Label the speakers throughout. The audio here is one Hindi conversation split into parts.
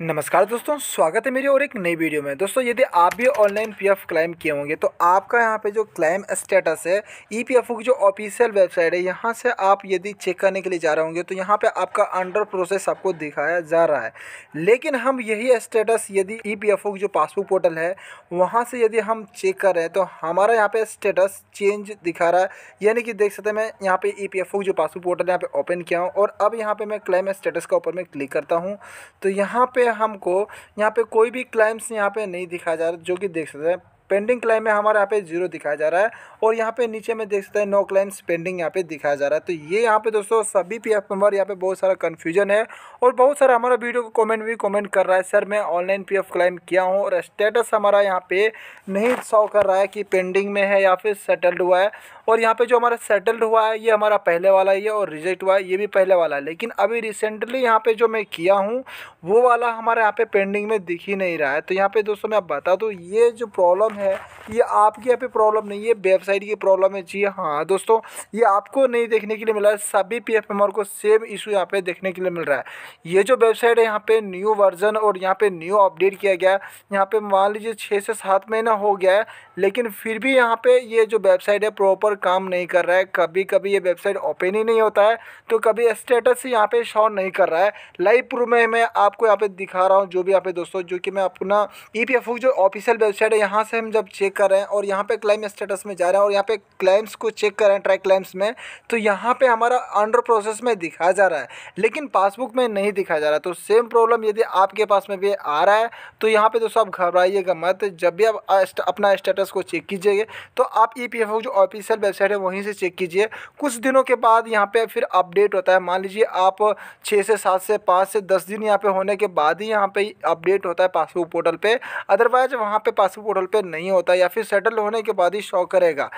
Speaker 1: नमस्कार दोस्तों स्वागत है मेरी और एक नई वीडियो में दोस्तों यदि आप भी ऑनलाइन पीएफ क्लेम किए होंगे तो आपका यहाँ पे जो क्लेम स्टेटस है ई पी एफ की जो ऑफिशियल वेबसाइट है यहाँ से आप यदि चेक करने के लिए जा रहे होंगे तो यहाँ पे आपका अंडर प्रोसेस आपको दिखाया जा रहा है लेकिन हम यही स्टेटस यदि ई पी एफ की जो पासबुक पोर्टल है वहाँ से यदि हम चेक कर रहे हैं तो हमारा यहाँ पर स्टेटस चेंज दिखा रहा है यानी कि देख सकते हैं मैं यहाँ पर ई पी एफ की जो पासबुक पोर्टल यहाँ पर ओपन किया हूँ और अब यहाँ पर मैं क्लेम स्टेटस के ऊपर में क्लिक करता हूँ तो यहाँ पर हमको यहाँ पे कोई भी क्लाइम्स यहाँ पे नहीं दिखाया जा रहा जो कि देख सकते हैं पेंडिंग क्लाइम में हमारे यहाँ पे जीरो दिखाया जा रहा है और यहाँ पे नीचे में देख सकते हैं नो क्लाइम्स पेंडिंग यहाँ पे दिखाया जा रहा है तो ये यहाँ पे दोस्तों सभी पी एफ मेम्बर यहाँ पे बहुत सारा कन्फ्यूजन है और बहुत सारा हमारा वीडियो को कमेंट भी कमेंट कर रहा है सर मैं ऑनलाइन पी एफ क्लाइम किया हूँ और स्टेटस हमारा यहाँ पे नहीं शो कर रहा है कि पेंडिंग में है या फिर सेटल्ड हुआ है और यहाँ पे जो हमारा सेटल्ड हुआ है ये हमारा पहले वाला ही है और रिजेक्ट हुआ है ये भी पहले वाला है लेकिन अभी रिसेंटली यहाँ पे जो मैं किया हूँ वो वाला हमारे यहाँ पे पेंडिंग में दिख ही नहीं रहा है तो यहाँ पे दोस्तों मैं आप बता दूँ ये जो प्रॉब्लम है ये आपकी यहाँ पे प्रॉब्लम नहीं है वेबसाइट की प्रॉब्लम है जी हाँ दोस्तों ये आपको नहीं देखने के लिए मिला है सभी पी को सेम इशू यहाँ पे देखने के लिए मिल रहा है ये जो वेबसाइट है यहाँ पे न्यू वर्जन और यहाँ पे न्यू अपडेट किया गया है यहाँ पे मान लीजिए छः से सात महीना हो गया है लेकिन फिर भी यहाँ पे ये जो वेबसाइट है प्रॉपर काम नहीं कर रहा है कभी कभी ये वेबसाइट ओपन ही नहीं होता है तो कभी स्टेटस ही यहाँ पे शो नहीं कर रहा है लाइव प्रूफ में मैं आपको यहाँ पे दिखा रहा हूँ जो भी यहाँ पे दोस्तों जो कि मैं अपना ई पी एफ जो ऑफिशियल वेबसाइट है यहाँ से हम जब चेक कर रहे हैं और यहाँ पे क्लाइम स्टेटस में जा रहे हैं और यहाँ पे क्लाइम्स को चेक कर रहे हैं ट्रैक क्लाइम्स में तो यहाँ पर हमारा अंडर प्रोसेस में दिखा जा रहा है लेकिन पासबुक में नहीं दिखा जा रहा तो सेम प्रॉब्लम यदि आपके पास में भी आ रहा है तो यहाँ पर दोस्तों आप घबराइएगा मत जब भी आप अपना स्टेटस को चेक कीजिएगा तो आप ई e जो ऑफिशियल वेबसाइट है वहीं से चेक कीजिए कुछ दिनों के बाद यहाँ पे फिर अपडेट होता है मान लीजिए आप छः से सात से पाँच से दस दिन यहाँ पे होने के बाद ही यहाँ पे अपडेट होता है पासबुक पोर्टल पे अदरवाइज वहाँ पे पासबुक पोर्टल पे नहीं होता या फिर सेटल होने के बाद ही शॉक करेगा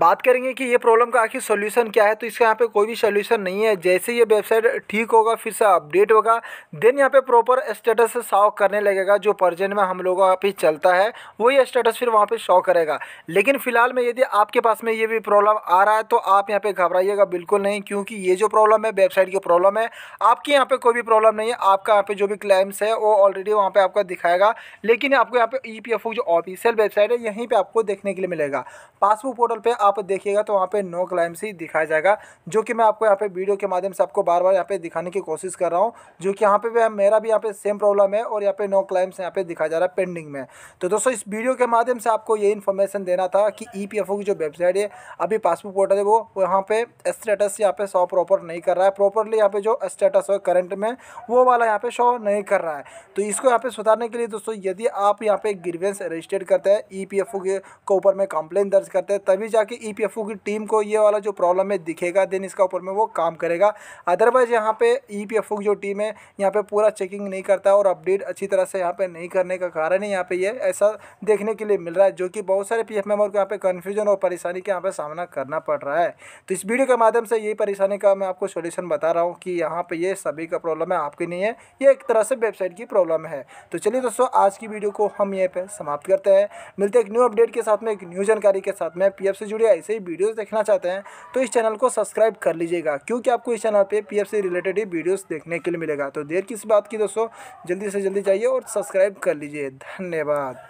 Speaker 1: बात करेंगे कि ये प्रॉब्लम का आखिर सोल्यूशन क्या है तो इसका यहाँ पे कोई भी सोल्यूशन नहीं है जैसे ये वेबसाइट ठीक होगा फिर से अपडेट होगा देन यहाँ पे प्रॉपर स्टेटस शॉ करने लगेगा जो परजेंट में हम लोगों का भी चलता है वही स्टेटस फिर वहाँ पे शॉ करेगा लेकिन फिलहाल में यदि आपके पास में ये भी प्रॉब्लम आ रहा है तो आप यहाँ पर घबराइएगा बिल्कुल नहीं क्योंकि ये जो प्रॉब्लम है वेबसाइट की प्रॉब्लम है आपके यहाँ पर कोई भी प्रॉब्लम नहीं है आपका यहाँ पर जो भी क्लेम्स है वो ऑलरेडी वहाँ पर आपका दिखाएगा लेकिन आपको यहाँ पर ई e जो ऑफिशियल वेबसाइट है यहीं पर आपको देखने के लिए मिलेगा पासबुक पोर्टल पर आप देखिएगा तो वहाँ पे नो क्लाइम से ही दिखाया जाएगा जो कि मैं आपको यहाँ पे वीडियो के माध्यम से आपको बार बार यहाँ पे दिखाने की कोशिश कर रहा हूँ जो कि यहाँ पे भी मेरा भी यहाँ पे सेम प्रॉब्लम है और यहाँ पे नो क्लाइम्स यहाँ पे दिखाया जा रहा है पेंडिंग में तो दोस्तों इस वीडियो के माध्यम से आपको ये इन्फॉर्मेशन देना था कि ई की जो वेबसाइट है अभी पासबुक पोर्टल है वो यहाँ पे स्टेटस यहाँ पे शो प्रॉपर नहीं कर रहा है प्रॉपरली यहाँ पे जो स्टेटस है करंट में वो वाला यहाँ पे शो नहीं कर रहा है तो इसको यहाँ पे सुधारने के लिए दोस्तों यदि आप यहाँ पे ग्रीवेंस रजिस्टर्ड करते हैं ई के ऊपर में कंप्लेन दर्ज करते हैं तभी जाके कि ई e की टीम को ये वाला जो प्रॉब्लम है दिखेगा देन इसका ऊपर में वो काम करेगा अदरवाइज़ यहाँ पे ई e की जो टीम है यहाँ पे पूरा चेकिंग नहीं करता और अपडेट अच्छी तरह से यहाँ पे नहीं करने का कारण है यहाँ पे ये ऐसा देखने के लिए मिल रहा है जो कि बहुत सारे पी एफ मेम्बर को यहाँ पे कन्फ्यूजन और परेशानी का यहाँ पे सामना करना पड़ रहा है तो इस वीडियो के माध्यम से यही परेशानी का मैं आपको सोल्यूशन बता रहा हूँ कि यहाँ पे ये सभी का प्रॉब्लम है आपकी नहीं है ये एक तरह से वेबसाइट की प्रॉब्लम है तो चलिए दोस्तों आज की वीडियो को हम यहीं पर समाप्त करते हैं मिलते हैं एक न्यू अपडेट के साथ में एक न्यू जानकारी के साथ में पी से जुड़ी लिए ऐसे ही वीडियोस देखना चाहते हैं तो इस चैनल को सब्सक्राइब कर लीजिएगा क्योंकि आपको इस चैनल पे एफ से रिलेटेड ही वीडियोस देखने के लिए मिलेगा तो देर किस बात की दोस्तों जल्दी से जल्दी जाइए और सब्सक्राइब कर लीजिए धन्यवाद